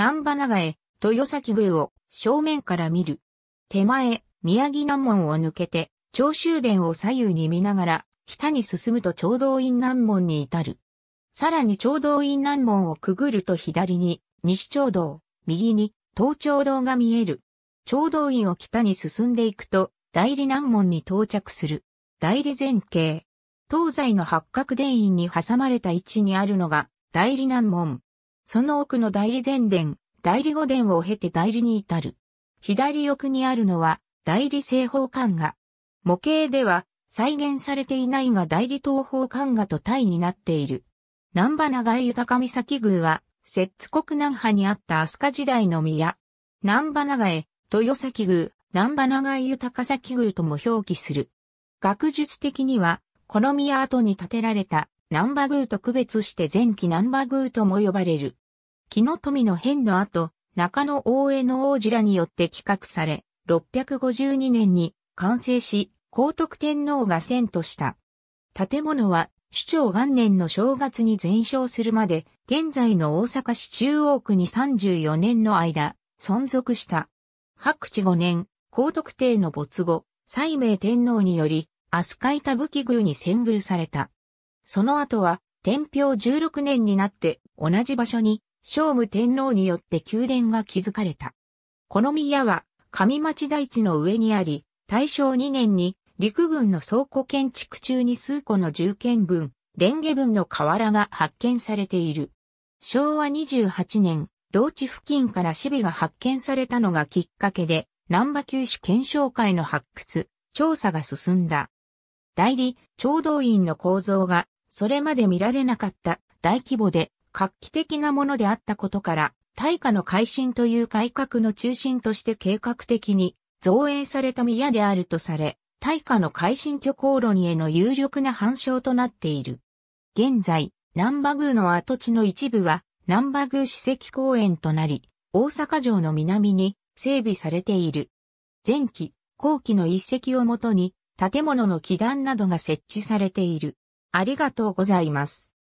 南波長江、豊崎宮を正面から見る。手前、宮城南門を抜けて、長州殿を左右に見ながら、北に進むと長道院南門に至る。さらに長道院南門をくぐると左に、西長道、右に、東長道が見える。長道院を北に進んでいくと、代理南門に到着する。代理前景。東西の八角殿院に挟まれた位置にあるのが、代理南門。その奥の代理前殿、代理後殿を経て代理に至る。左奥にあるのは、代理西方管画。模型では、再現されていないが代理東方管画と対になっている。南波長井豊岬宮は、摂津国南波にあった飛鳥時代の宮。南波長江、豊崎宮、南波長井豊崎宮とも表記する。学術的には、この宮跡に建てられた南波宮と区別して前期南波宮とも呼ばれる。木の富の変の後、中野大江の王子らによって企画され、652年に完成し、高徳天皇が遷都した。建物は、市長元年の正月に全焼するまで、現在の大阪市中央区に34年の間、存続した。白地5年、高徳帝の没後、西明天皇により、飛鳥板武器宮に遷宮された。その後は、天平16年になって同じ場所に聖武天皇によって宮殿が築かれた。この宮は上町大地の上にあり、大正2年に陸軍の倉庫建築中に数個の重建分、レンゲ分の瓦が発見されている。昭和28年、同地付近から守備が発見されたのがきっかけで、南波九州検証会の発掘、調査が進んだ。代理、調導院の構造が、それまで見られなかった大規模で画期的なものであったことから、大化の改新という改革の中心として計画的に造営された宮であるとされ、大化の改新虚構論への有力な反証となっている。現在、南波宮の跡地の一部は南波宮史跡公園となり、大阪城の南に整備されている。前期、後期の一跡をもとに、建物の基壇などが設置されている。ありがとうございます。